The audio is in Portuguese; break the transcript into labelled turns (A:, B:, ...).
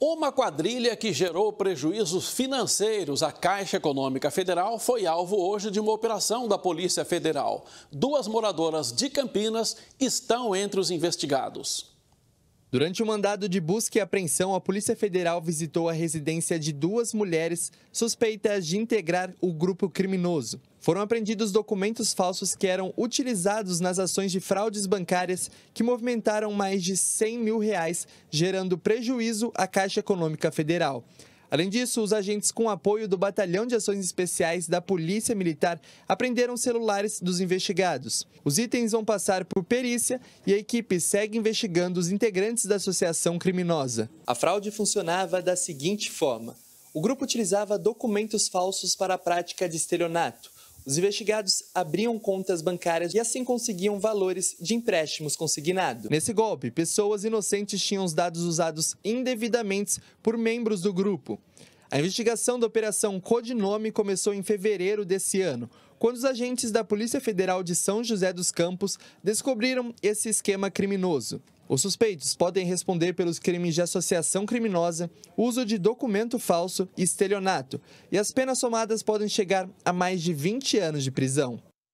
A: Uma quadrilha que gerou prejuízos financeiros à Caixa Econômica Federal foi alvo hoje de uma operação da Polícia Federal. Duas moradoras de Campinas estão entre os investigados.
B: Durante o mandado de busca e apreensão, a Polícia Federal visitou a residência de duas mulheres suspeitas de integrar o grupo criminoso. Foram apreendidos documentos falsos que eram utilizados nas ações de fraudes bancárias que movimentaram mais de 100 mil reais, gerando prejuízo à Caixa Econômica Federal. Além disso, os agentes com apoio do Batalhão de Ações Especiais da Polícia Militar apreenderam celulares dos investigados. Os itens vão passar por perícia e a equipe segue investigando os integrantes da associação criminosa. A fraude funcionava da seguinte forma: o grupo utilizava documentos falsos para a prática de estelionato. Os investigados abriam contas bancárias e assim conseguiam valores de empréstimos consignados. Nesse golpe, pessoas inocentes tinham os dados usados indevidamente por membros do grupo. A investigação da Operação Codinome começou em fevereiro desse ano, quando os agentes da Polícia Federal de São José dos Campos descobriram esse esquema criminoso. Os suspeitos podem responder pelos crimes de associação criminosa, uso de documento falso e estelionato, e as penas somadas podem chegar a mais de 20 anos de prisão.